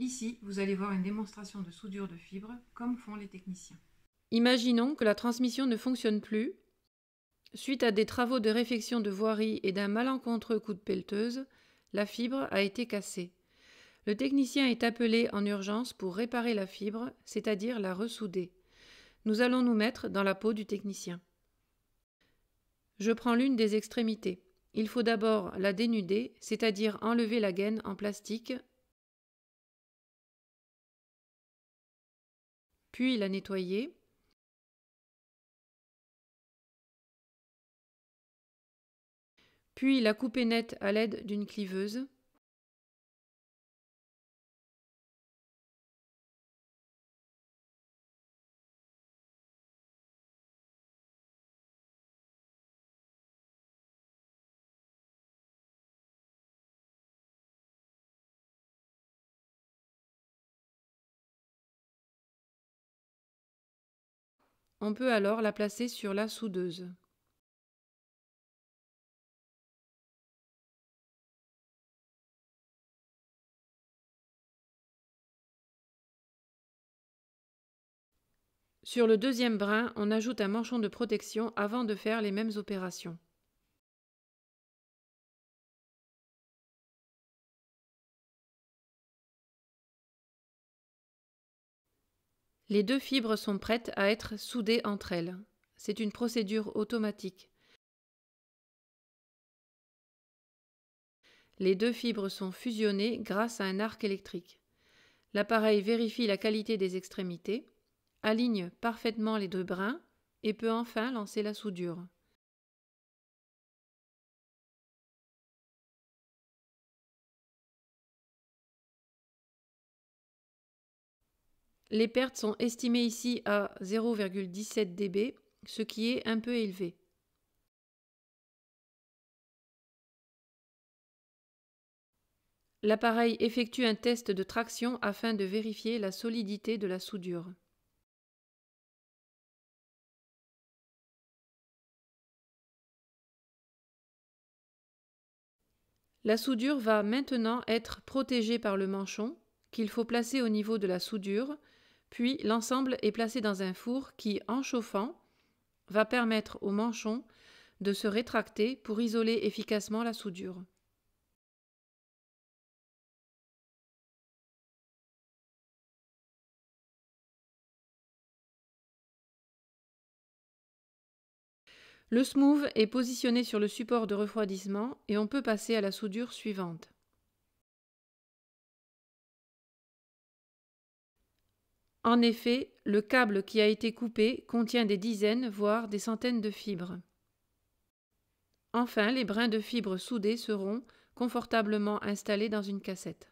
Ici, vous allez voir une démonstration de soudure de fibres comme font les techniciens. Imaginons que la transmission ne fonctionne plus. Suite à des travaux de réfection de voirie et d'un malencontreux coup de pelleteuse, la fibre a été cassée. Le technicien est appelé en urgence pour réparer la fibre, c'est-à-dire la ressouder. Nous allons nous mettre dans la peau du technicien. Je prends l'une des extrémités. Il faut d'abord la dénuder, c'est-à-dire enlever la gaine en plastique Puis il a nettoyé. Puis il a coupé net à l'aide d'une cliveuse. On peut alors la placer sur la soudeuse. Sur le deuxième brin, on ajoute un manchon de protection avant de faire les mêmes opérations. Les deux fibres sont prêtes à être soudées entre elles. C'est une procédure automatique. Les deux fibres sont fusionnées grâce à un arc électrique. L'appareil vérifie la qualité des extrémités, aligne parfaitement les deux brins et peut enfin lancer la soudure. Les pertes sont estimées ici à 0,17 dB, ce qui est un peu élevé. L'appareil effectue un test de traction afin de vérifier la solidité de la soudure. La soudure va maintenant être protégée par le manchon qu'il faut placer au niveau de la soudure puis l'ensemble est placé dans un four qui, en chauffant, va permettre au manchon de se rétracter pour isoler efficacement la soudure. Le smooth est positionné sur le support de refroidissement et on peut passer à la soudure suivante. En effet, le câble qui a été coupé contient des dizaines, voire des centaines de fibres. Enfin, les brins de fibres soudés seront confortablement installés dans une cassette.